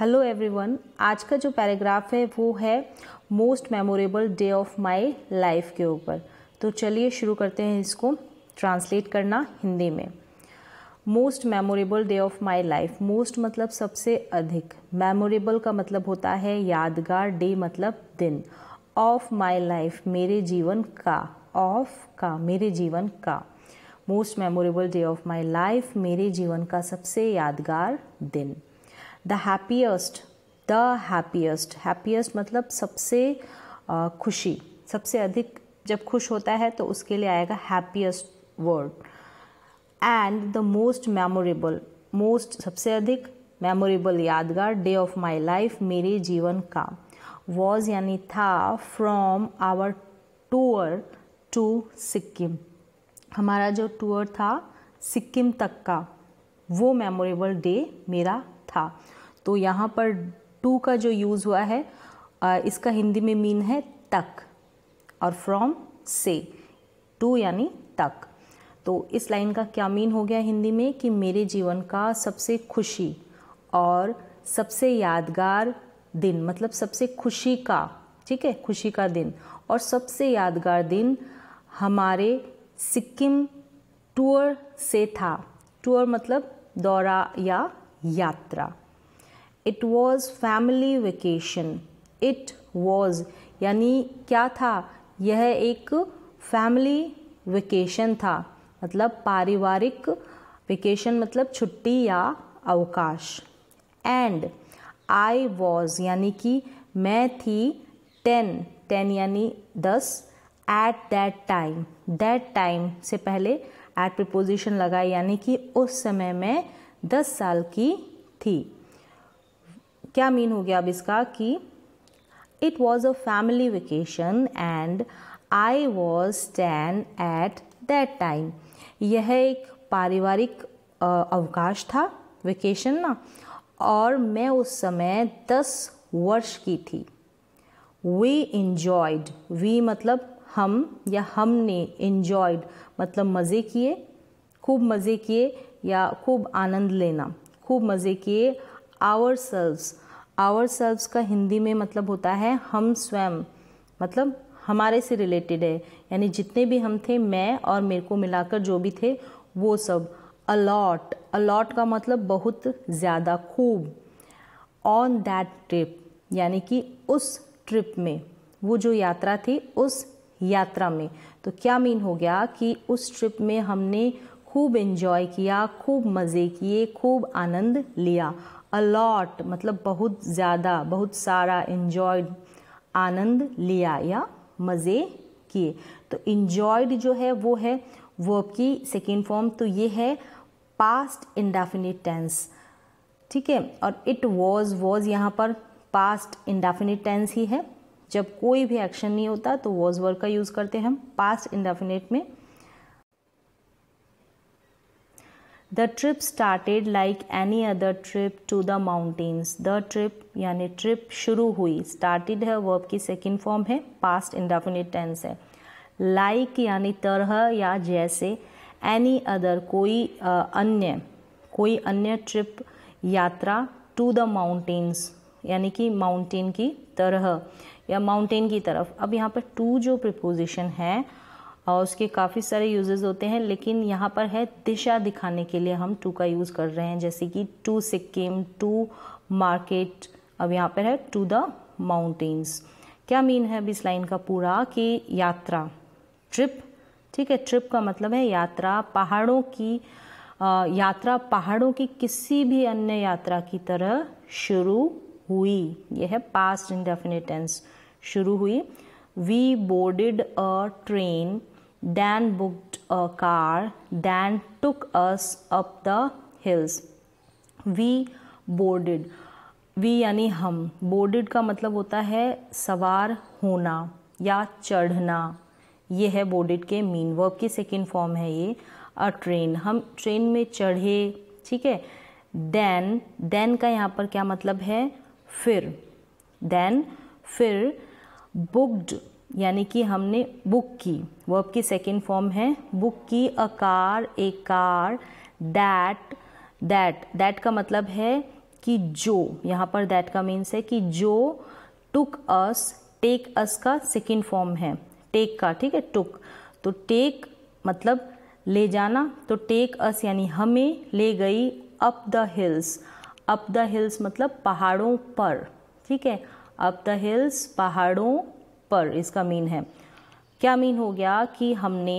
Hello everyone आज का जो पैराग्राफ है वो है most memorable day of my life के ऊपर तो चलिए शुरू करते हैं इसको ट्रांसलेट करना हिंदी में most memorable day of my life most मतलब सबसे अधिक मेमोरेबल का मतलब होता है यादगार डे मतलब दिन ऑफ माई लाइफ मेरे जीवन का ऑफ का मेरे जीवन का most memorable day of my life मेरे जीवन का सबसे यादगार दिन the happiest the happiest happiest मतलब सबसे खुशी सबसे अधिक जब खुश होता है तो उसके लिए आएगा happiest word and the most memorable most सबसे अधिक मेमोरेबल यादगार डे ऑफ माई लाइफ मेरे जीवन का वॉज यानी था from our tour to Sikkim हमारा जो टूर था सिक्किम तक का वो मेमोरेबल डे मेरा था तो यहाँ पर टू का जो यूज़ हुआ है इसका हिंदी में मीन है तक और फ्रॉम से टू यानी तक तो इस लाइन का क्या मीन हो गया हिंदी में कि मेरे जीवन का सबसे खुशी और सबसे यादगार दिन मतलब सबसे खुशी का ठीक है खुशी का दिन और सबसे यादगार दिन हमारे सिक्किम टूर से था टूर मतलब दौरा या यात्रा it was family vacation it was यानी क्या था यह एक फैमिली वेकेशन था मतलब पारिवारिक वेकेशन मतलब छुट्टी या अवकाश एंड आई वॉज यानी कि मैं थी टेन टेन यानी दस at that time that time से पहले एट प्रपोजिशन लगाई यानी कि उस समय मैं दस साल की थी क्या मीन हो गया अब इसका कि it was a family vacation and I was stand at that time यह एक पारिवारिक अवकाश था वेकेशन ना और मैं उस समय दस वर्ष की थी वी इन्जॉयड वी मतलब हम या हमने इन्जॉयड मतलब मज़े किए खूब मज़े किए या खूब आनंद लेना खूब मज़े किए आवर सेल्व्स आवर सेल्व्स का हिंदी में मतलब होता है हम स्वयं मतलब हमारे से रिलेटेड है यानी जितने भी हम थे मैं और मेरे को मिलाकर जो भी थे वो सब अलॉट अलॉट का मतलब बहुत ज़्यादा खूब ऑन दैट ट्रिप यानी कि उस ट्रिप में वो जो यात्रा थी उस यात्रा में तो क्या मीन हो गया कि उस ट्रिप में हमने खूब इन्जॉय किया खूब मज़े किए खूब आनंद लिया अलॉट मतलब बहुत ज़्यादा बहुत सारा इन्जॉयड आनंद लिया या मज़े किए तो इन्जॉयड जो है वो है वर्ब की सेकेंड फॉर्म तो ये है पास्ट इंडेफिनिट टेंस ठीक है और इट वॉज वॉज यहाँ पर पास्ट इंडेफिनिट टेंस ही है जब कोई भी एक्शन नहीं होता तो वॉज वर्क का यूज़ करते हैं हम पास्ट इंडेफिनिट में the trip started like any other trip to the mountains. The trip यानी ट्रिप शुरू हुई started है वर्ब की सेकेंड फॉर्म है पास्ट indefinite टेंस है लाइक like, यानी तरह या जैसे एनी अदर कोई अन्य कोई अन्य ट्रिप यात्रा टू द माउंटेन्स यानी कि माउंटेन की तरह या माउंटेन की तरफ अब यहाँ पर टू जो preposition है और उसके काफ़ी सारे यूजेज़ होते हैं लेकिन यहाँ पर है दिशा दिखाने के लिए हम टू का यूज़ कर रहे हैं जैसे कि टू सिक्किम टू मार्केट अब यहाँ पर है टू द माउंटेन्स क्या मीन है अभी इस लाइन का पूरा कि यात्रा ट्रिप ठीक है ट्रिप का मतलब है यात्रा पहाड़ों की आ, यात्रा पहाड़ों की किसी भी अन्य यात्रा की तरह शुरू हुई यह है पास्ट इनडेफिनेटेंस शुरू हुई we boarded a train Then booked a car. Then took us up the hills. We boarded. We यानी हम बोर्डिड का मतलब होता है सवार होना या चढ़ना ये है बोर्डेड के मीन वर्ब की सेकेंड फॉर्म है ये अ ट्रेन हम ट्रेन में चढ़े ठीक है देन देन का यहाँ पर क्या मतलब है फिर देन फिर बुक्ड यानी कि हमने बुक की वर्ब की सेकेंड फॉर्म है बुक की a car a car that that that का मतलब है कि जो यहाँ पर दैट का मीन्स है कि जो टुक अस टेक अस का सेकेंड फॉर्म है टेक का ठीक है टुक तो टेक मतलब ले जाना तो टेक अस यानी हमें ले गई up the hills up the hills मतलब पहाड़ों पर ठीक है अप द हिल्स पहाड़ों पर इसका मीन है क्या मीन हो गया कि हमने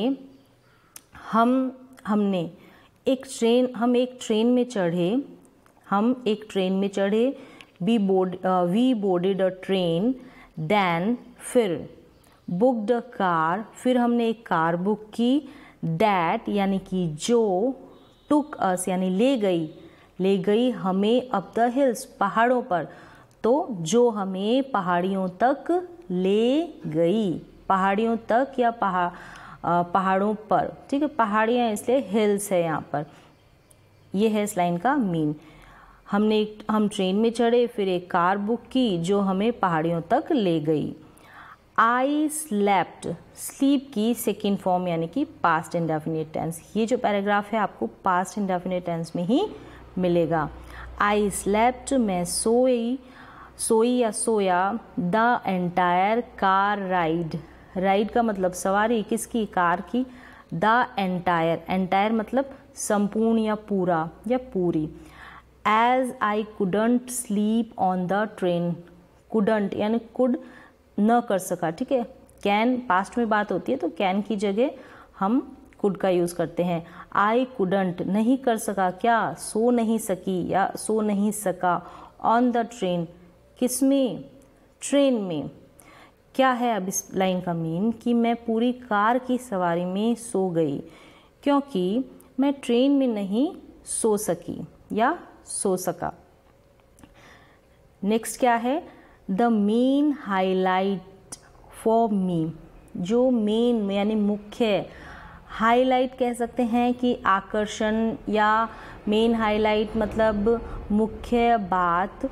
हम हमने एक ट्रेन हम एक ट्रेन में चढ़े हम एक ट्रेन में चढ़े we board we boarded a train then फिर बुकड अ कार फिर हमने एक कार बुक की डैट यानी कि जो टुक अस यानी ले गई ले गई हमें अप द हिल्स पहाड़ों पर तो जो हमें पहाड़ियों तक ले गई पहाड़ियों तक या पहा पहाड़ों पर ठीक है पहाड़ियाँ इसलिए हिल्स है यहाँ पर ये है इस लाइन का मीन हमने हम ट्रेन में चढ़े फिर एक कार बुक की जो हमें पहाड़ियों तक ले गई आई स्लेप्ट स्लीप की सेकेंड फॉर्म यानी कि पास्ट इंडेफिनेट टेंस ये जो पैराग्राफ है आपको पास्ट इंडेफिनेट टेंस में ही मिलेगा आई स्लेप्ट मैं सोई सोई या सोया the entire car ride ride का मतलब सवारी किसकी कार की द एंटायर एंटायर मतलब संपूर्ण या पूरा या पूरी as I couldn't sleep on the train couldn't यानी कुड न कर सका ठीक है कैन पास्ट में बात होती है तो कैन की जगह हम कुड का यूज़ करते हैं आई कुडंट नहीं कर सका क्या सो नहीं सकी या सो नहीं सका ऑन द ट्रेन किस में ट्रेन में क्या है अब इस लाइन का मीन कि मैं पूरी कार की सवारी में सो गई क्योंकि मैं ट्रेन में नहीं सो सकी या सो सका नेक्स्ट क्या है the main highlight for me जो मेन यानी मुख्य हाईलाइट कह सकते हैं कि आकर्षण या मेन हाईलाइट मतलब मुख्य बात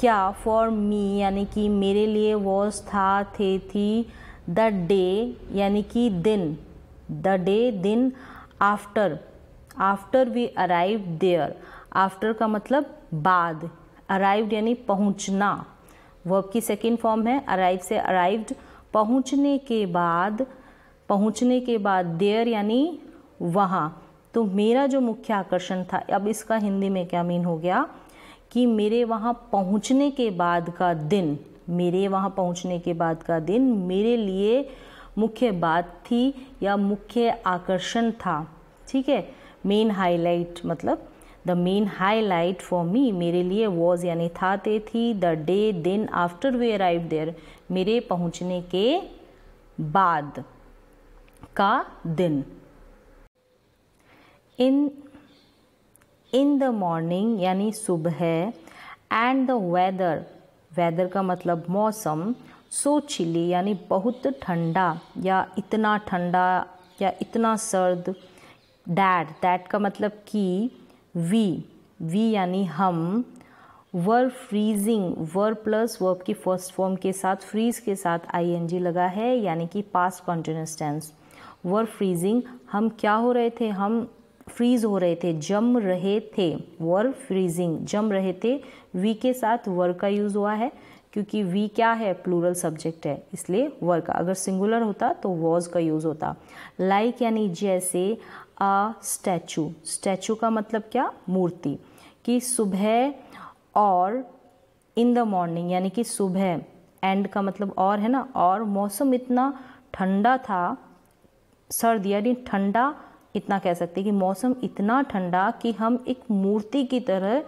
क्या फॉर मी यानी कि मेरे लिए वॉज था थे थी द डे यानी कि दिन द डे दिन after after we arrive there after का मतलब बाद अराइव्ड यानी पहुंचना वर्ब की सेकेंड फॉर्म है अराइव से अराइव्ड पहुंचने के बाद पहुंचने के बाद देयर यानी वहाँ तो मेरा जो मुख्य आकर्षण था अब इसका हिंदी में क्या मीन हो गया कि मेरे वहाँ पहुँचने के बाद का दिन मेरे वहाँ पहुँचने के बाद का दिन मेरे लिए मुख्य बात थी या मुख्य आकर्षण था ठीक है मेन हाईलाइट मतलब the main highlight for me मेरे लिए वॉज यानी था ते थी द डे दिन आफ्टर वी अराइव देयर मेरे पहुँचने के बाद का दिन इन इन द मॉर्निंग यानी सुबह एंड द वेदर वेदर का मतलब मौसम सो चिली यानी बहुत ठंडा या इतना ठंडा या इतना सर्द डैट डैट का मतलब कि वी वी यानी हम were freezing were plus verb की फर्स्ट फॉर्म के साथ फ्रीज के साथ आईएनजी लगा है यानी कि past continuous tense were freezing हम क्या हो रहे थे हम फ्रीज हो रहे थे जम रहे थे वर फ्रीजिंग जम रहे थे वी के साथ वर का यूज़ हुआ है क्योंकि वी क्या है प्लूरल सब्जेक्ट है इसलिए वर का अगर सिंगुलर होता तो वॉज का यूज़ होता लाइक like यानी जैसे अ स्टैचू स्टैचू का मतलब क्या मूर्ति कि सुबह और इन द मॉर्निंग यानी कि सुबह एंड का मतलब और है ना और मौसम इतना ठंडा था सर्द यानी ठंडा इतना कह सकते हैं कि मौसम इतना ठंडा कि हम एक मूर्ति की तरह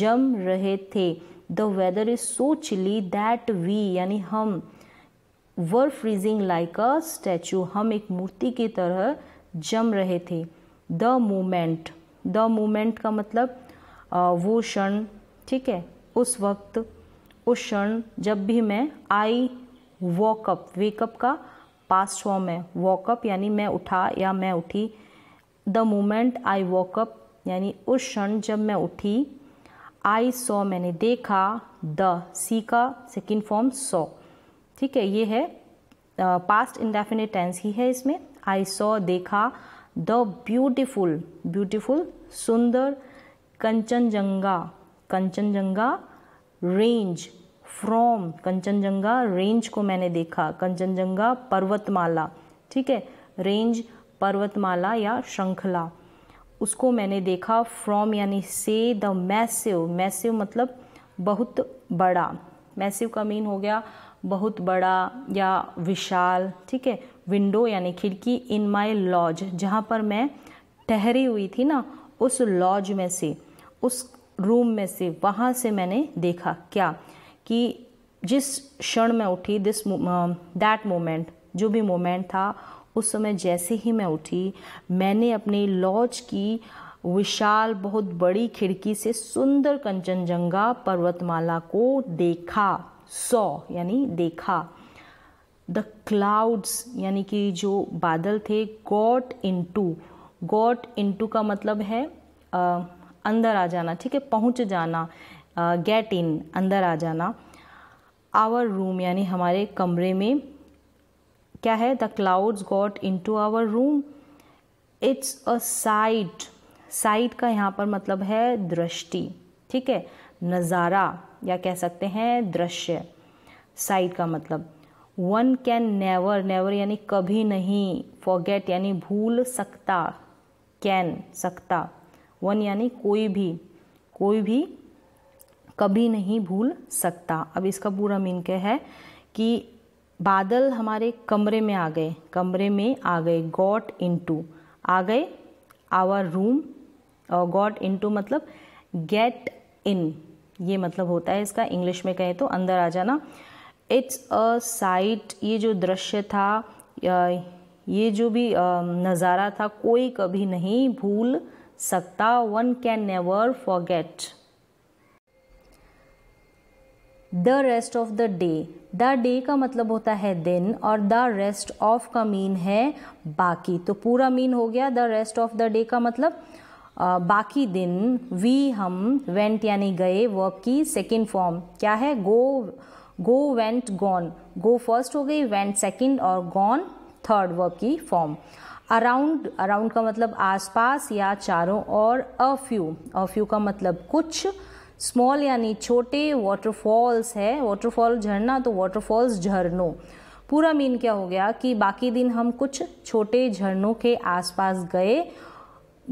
जम रहे थे the weather is so chilly that we यानी हम were freezing like a statue हम एक मूर्ति की तरह जम रहे थे द मोमेंट द मोमेंट का मतलब वो क्षण ठीक है उस वक्त उस क्षण जब भी मैं आई वॉकअप वेकअप का पास्ट फॉर्म है वॉकअप यानी मैं उठा या मैं उठी द मोमेंट आई वॉकअप यानी उस क्षण जब मैं उठी आई सॉ मैंने देखा द सी का सेकेंड फॉर्म सॉ ठीक है ये है पास्ट इंडेफिनेट टेंस ही है इसमें आई सॉ देखा द ब्यूटिफुल ब्यूटिफुल सुंदर Kanchenjunga Kanchenjunga range from Kanchenjunga range को मैंने देखा कंचनजंगा पर्वतमाला ठीक है रेंज पर्वतमाला या श्रृंखला उसको मैंने देखा फ्रॉम यानी से द मैसिव मैसिव मतलब बहुत बड़ा मैसिव का मीन हो गया बहुत बड़ा या विशाल ठीक है विंडो यानी खिड़की इन माय लॉज जहाँ पर मैं ठहरी हुई थी ना उस लॉज में से उस रूम में से वहाँ से मैंने देखा क्या कि जिस क्षण में उठी दिस दैट मोमेंट जो भी मोमेंट था उस समय जैसे ही मैं उठी मैंने अपने लॉज की विशाल बहुत बड़ी खिड़की से सुंदर कंचनजंगा पर्वतमाला को देखा सौ यानी देखा द क्लाउड्स यानी कि जो बादल थे got into got into का मतलब है आ, अंदर आ जाना ठीक है पहुंच जाना गेट इन अंदर आ जाना आवर रूम यानी हमारे कमरे में क्या है the clouds got into our room it's a sight sight का यहाँ पर मतलब है दृष्टि ठीक है नज़ारा या कह सकते हैं दृश्य साइट का मतलब वन कैन नेवर नेवर यानी कभी नहीं फॉरगेट यानी भूल सकता कैन सकता वन यानी कोई भी कोई भी कभी नहीं भूल सकता अब इसका पूरा मीन क्या है कि बादल हमारे कमरे में आ गए कमरे में आ गए गॉट इन टू आ गए आवर रूम और गॉट इन टू मतलब गेट इन ये मतलब होता है इसका इंग्लिश में कहें तो अंदर आ जाना इट्स अ साइट ये जो दृश्य था ये जो भी नज़ारा था कोई कभी नहीं भूल सकता one can never forget the rest of the day the day का मतलब होता है दिन और द रेस्ट ऑफ का मीन है बाकी तो पूरा मीन हो गया the rest of the day का मतलब आ, बाकी दिन वी हम वेंट यानी गए वर्ब की सेकेंड फॉर्म क्या है go go went gone go first हो गई वेंट सेकेंड और गॉन थर्ड वर्ब की फॉर्म अराउंड अराउंड का मतलब आसपास या चारों और अ फ्यू अ फ्यू का मतलब कुछ स्मॉल यानी छोटे वाटरफॉल्स है वाटरफॉल झरना तो वाटरफॉल्स झरनों पूरा मीन क्या हो गया कि बाकी दिन हम कुछ छोटे झरनों के आसपास गए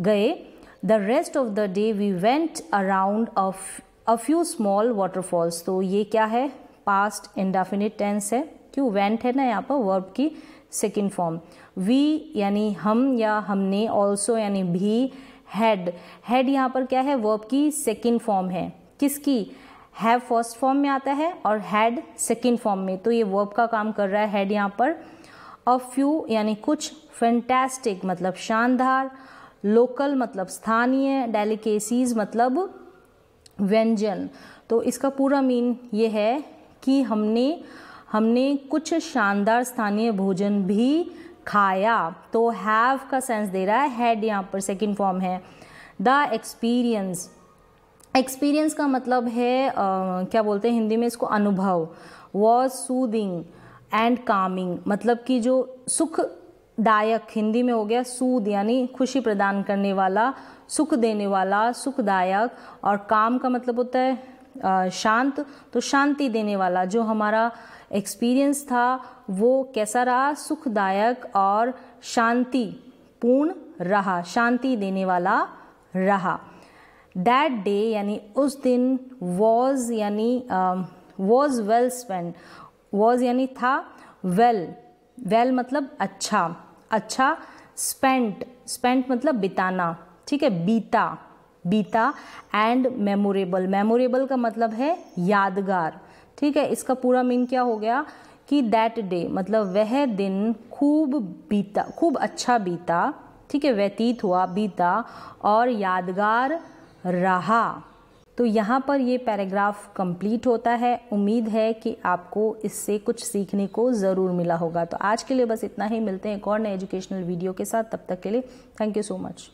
गए the rest of the day we went around a few small waterfalls तो ये क्या है पास्ट इंडाफिनिट टेंस है क्यों वेंट है ना यहाँ पर वर्ब की सेकेंड फॉर्म वी यानी हम या हमने ऑल्सो यानी भी हैड हैड यहाँ पर क्या है वर्ब की सेकेंड फॉर्म है किसकी हैव फर्स्ट फॉर्म में आता है और हैड सेकेंड फॉर्म में तो ये वर्ब का काम कर रहा है हैड यहाँ पर अ फ्यू यानी कुछ फैंटेस्टिक मतलब शानदार लोकल मतलब स्थानीय डेलीकेसीज मतलब व्यंजन तो इसका पूरा मीन ये है कि हमने हमने कुछ शानदार स्थानीय भोजन भी खाया तो हैव का सेंस दे रहा है हैड यहाँ पर सेकेंड फॉर्म है द एक्सपीरियंस एक्सपीरियंस का मतलब है आ, क्या बोलते हैं हिंदी में इसको अनुभव वॉज सूदिंग एंड कामिंग मतलब कि जो सुखदायक हिंदी में हो गया सूद यानी खुशी प्रदान करने वाला सुख देने वाला सुखदायक और काम का मतलब होता है शांत तो शांति देने वाला जो हमारा एक्सपीरियंस था वो कैसा रहा सुखदायक और शांति पूर्ण रहा शांति देने वाला रहा दैट डे यानी उस दिन वॉज यानी वॉज वेल स्पेंड वॉज यानी था वेल well, वेल well मतलब अच्छा अच्छा स्पेंट स्पेंट मतलब बिताना ठीक है बीता बीता एंड मेमोरेबल मेमोरेबल का मतलब है यादगार ठीक है इसका पूरा मीन क्या हो गया कि दैट डे मतलब वह दिन खूब बीता खूब अच्छा बीता ठीक है व्यतीत हुआ बीता और यादगार रहा तो यहाँ पर ये पैराग्राफ कंप्लीट होता है उम्मीद है कि आपको इससे कुछ सीखने को ज़रूर मिला होगा तो आज के लिए बस इतना ही मिलते हैं एक और नए एजुकेशनल वीडियो के साथ तब तक के लिए थैंक यू सो मच